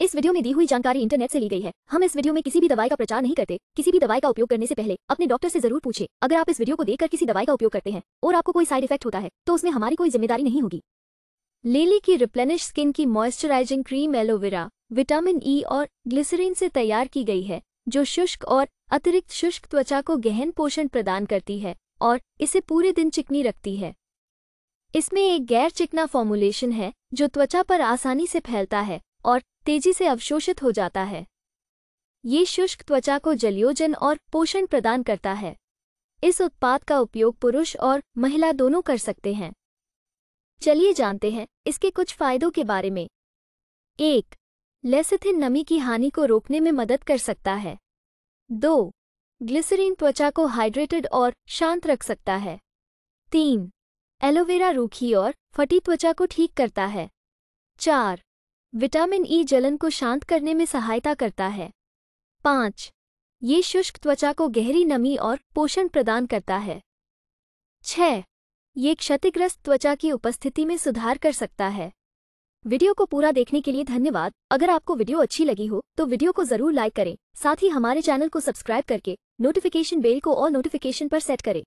इस वीडियो में दी हुई जानकारी इंटरनेट से ली गई है हम इस वीडियो में किसी भी दवाई का प्रचार नहीं करते किसी भी दवाई का उपयोग करने से पहले अपने डॉक्टर से जरूर पूछे अगर आप इस वीडियो को देखकर किसी दवाई का उपयोग करते हैं और आपको कोई साइड इफेक्ट होता है तो उसमें हमारी कोई जिम्मेदारी नहीं होगी लेली की रिप्लेनिश स्किन की moisturising cream aloe vera vitamin E और ग्लिसरीन से तैयार की गई है जो शुष्क और अतिरिक्त शुष्क त्वचा को गहन पोषण प्रदान करती है और इसे पूरे दिन चिकनी रखती है इसमें एक गैर चिकना फॉर्मुलेशन है जो त्वचा पर आसानी से फैलता है और तेजी से अवशोषित हो जाता है ये शुष्क त्वचा को जलयोजन और पोषण प्रदान करता है इस उत्पाद का उपयोग पुरुष और महिला दोनों कर सकते हैं चलिए जानते हैं इसके कुछ फायदों के बारे में एक लेसिथिन नमी की हानि को रोकने में मदद कर सकता है दो ग्लिसरीन त्वचा को हाइड्रेटेड और शांत रख सकता है तीन एलोवेरा रूखी और फटी त्वचा को ठीक करता है चार विटामिन ई जलन को शांत करने में सहायता करता है पाँच ये शुष्क त्वचा को गहरी नमी और पोषण प्रदान करता है छ ये क्षतिग्रस्त त्वचा की उपस्थिति में सुधार कर सकता है वीडियो को पूरा देखने के लिए धन्यवाद अगर आपको वीडियो अच्छी लगी हो तो वीडियो को जरूर लाइक करें साथ ही हमारे चैनल को सब्सक्राइब करके नोटिफिकेशन बेल को और नोटिफिकेशन पर सेट करें